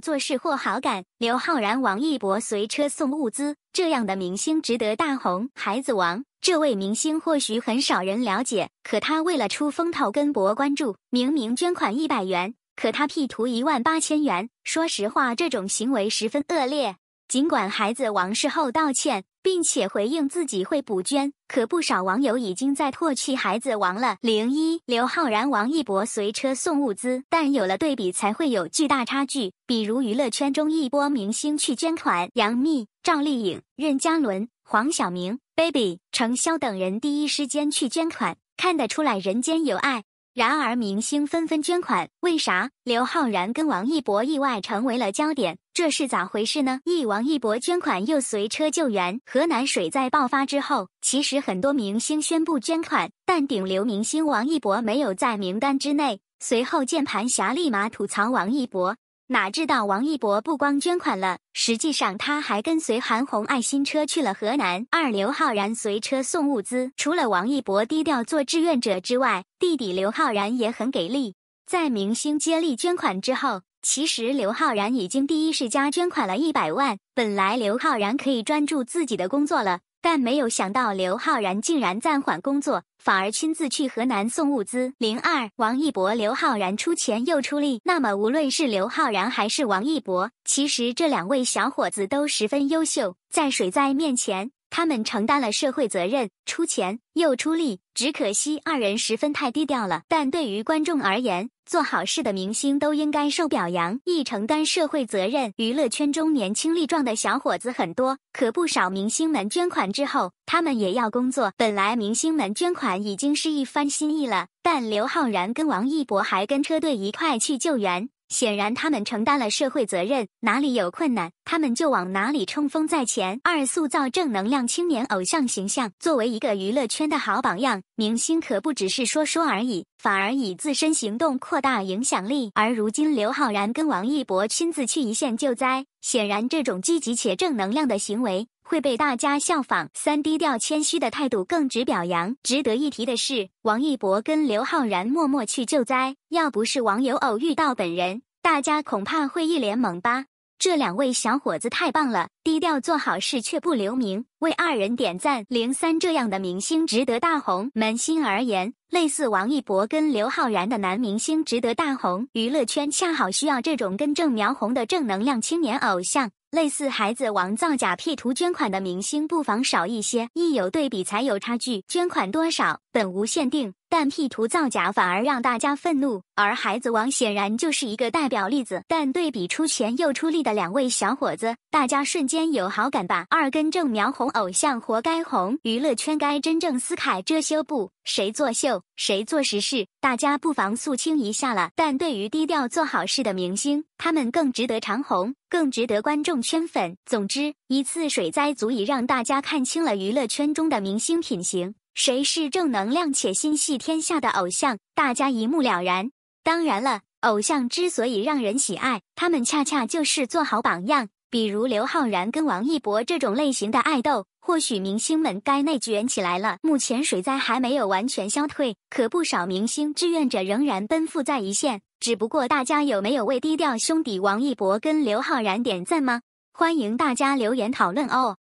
做事或好感，刘昊然、王一博随车送物资，这样的明星值得大红。孩子王这位明星或许很少人了解，可他为了出风头、跟博关注，明明捐款一百元，可他 P 图一万八千元。说实话，这种行为十分恶劣。尽管孩子王事后道歉，并且回应自己会补捐，可不少网友已经在唾弃孩子王了。零一，刘昊然、王一博随车送物资，但有了对比才会有巨大差距。比如娱乐圈中一波明星去捐款，杨幂、赵丽颖、任嘉伦、黄晓明、Baby、程潇等人第一时间去捐款，看得出来人间有爱。然而，明星纷纷捐款，为啥？刘昊然跟王一博意外成为了焦点。这是咋回事呢？一王一博捐款又随车救援。河南水灾爆发之后，其实很多明星宣布捐款，但顶流明星王一博没有在名单之内。随后键盘侠立马吐槽王一博，哪知道王一博不光捐款了，实际上他还跟随韩红爱心车去了河南。二刘昊然随车送物资。除了王一博低调做志愿者之外，弟弟刘昊然也很给力。在明星接力捐款之后。其实刘昊然已经第一世家捐款了一百万，本来刘昊然可以专注自己的工作了，但没有想到刘昊然竟然暂缓工作，反而亲自去河南送物资。零二，王一博、刘昊然出钱又出力，那么无论是刘昊然还是王一博，其实这两位小伙子都十分优秀，在水灾面前。他们承担了社会责任，出钱又出力，只可惜二人十分太低调了。但对于观众而言，做好事的明星都应该受表扬，易承担社会责任。娱乐圈中年轻力壮的小伙子很多，可不少明星们捐款之后，他们也要工作。本来明星们捐款已经是一番心意了，但刘昊然跟王一博还跟车队一块去救援。显然，他们承担了社会责任，哪里有困难，他们就往哪里冲锋在前。二、塑造正能量青年偶像形象。作为一个娱乐圈的好榜样，明星可不只是说说而已，反而以自身行动扩大影响力。而如今，刘昊然跟王一博亲自去一线救灾。显然，这种积极且正能量的行为会被大家效仿。三低调谦虚的态度更值表扬。值得一提的是，王一博跟刘昊然默默去救灾，要不是网友偶遇到本人，大家恐怕会一脸懵吧。这两位小伙子太棒了，低调做好事却不留名，为二人点赞。零三这样的明星值得大红。扪心而言，类似王一博跟刘昊然的男明星值得大红。娱乐圈恰好需要这种根正苗红的正能量青年偶像。类似孩子王造假 P 图捐款的明星，不妨少一些。一有对比才有差距。捐款多少本无限定。但 P 图造假反而让大家愤怒，而孩子王显然就是一个代表例子。但对比出钱又出力的两位小伙子，大家瞬间有好感吧？二根正苗红偶像活该红，娱乐圈该真正撕开遮羞布，谁作秀谁做实事，大家不妨肃清一下了。但对于低调做好事的明星，他们更值得长红，更值得观众圈粉。总之，一次水灾足以让大家看清了娱乐圈中的明星品行。谁是正能量且心系天下的偶像，大家一目了然。当然了，偶像之所以让人喜爱，他们恰恰就是做好榜样。比如刘昊然跟王一博这种类型的爱豆，或许明星们该内卷起来了。目前水灾还没有完全消退，可不少明星志愿者仍然奔赴在一线。只不过大家有没有为低调兄弟王一博跟刘昊然点赞吗？欢迎大家留言讨论哦。